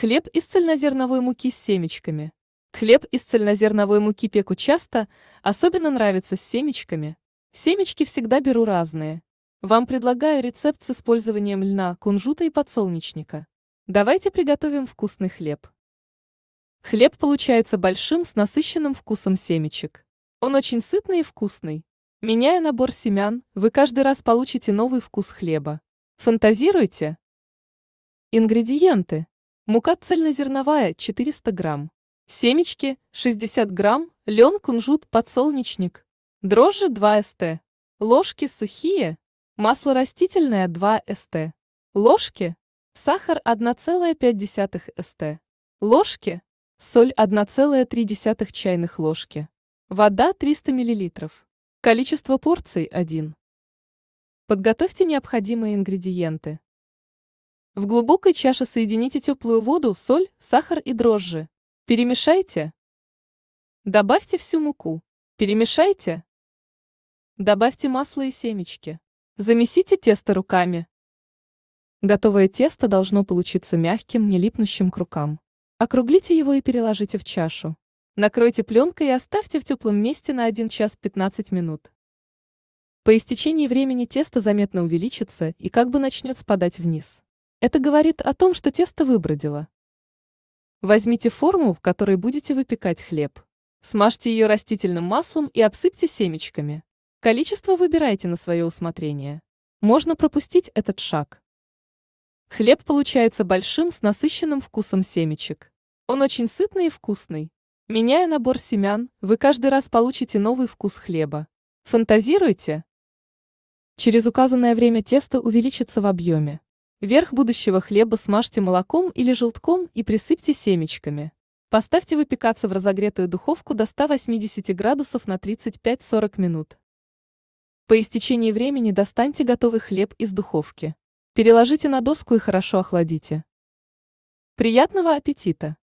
Хлеб из цельнозерновой муки с семечками. Хлеб из цельнозерновой муки пеку часто, особенно нравится с семечками. Семечки всегда беру разные. Вам предлагаю рецепт с использованием льна, кунжута и подсолнечника. Давайте приготовим вкусный хлеб. Хлеб получается большим с насыщенным вкусом семечек. Он очень сытный и вкусный. Меняя набор семян, вы каждый раз получите новый вкус хлеба. Фантазируйте! Ингредиенты. Мука цельнозерновая 400 грамм. Семечки 60 грамм, лен, кунжут, подсолнечник. Дрожжи 2 ст. Ложки сухие. Масло растительное 2 ст. Ложки. Сахар 1,5 ст. Ложки. Соль 1,3 чайных ложки. Вода 300 мл. Количество порций 1. Подготовьте необходимые ингредиенты. В глубокой чаше соедините теплую воду, соль, сахар и дрожжи. Перемешайте. Добавьте всю муку. Перемешайте. Добавьте масло и семечки. Замесите тесто руками. Готовое тесто должно получиться мягким, не липнущим к рукам. Округлите его и переложите в чашу. Накройте пленкой и оставьте в теплом месте на 1 час 15 минут. По истечении времени тесто заметно увеличится и как бы начнет спадать вниз. Это говорит о том, что тесто выбродило. Возьмите форму, в которой будете выпекать хлеб. Смажьте ее растительным маслом и обсыпьте семечками. Количество выбирайте на свое усмотрение. Можно пропустить этот шаг. Хлеб получается большим с насыщенным вкусом семечек. Он очень сытный и вкусный. Меняя набор семян, вы каждый раз получите новый вкус хлеба. Фантазируйте! Через указанное время тесто увеличится в объеме. Верх будущего хлеба смажьте молоком или желтком и присыпьте семечками. Поставьте выпекаться в разогретую духовку до 180 градусов на 35-40 минут. По истечении времени достаньте готовый хлеб из духовки. Переложите на доску и хорошо охладите. Приятного аппетита!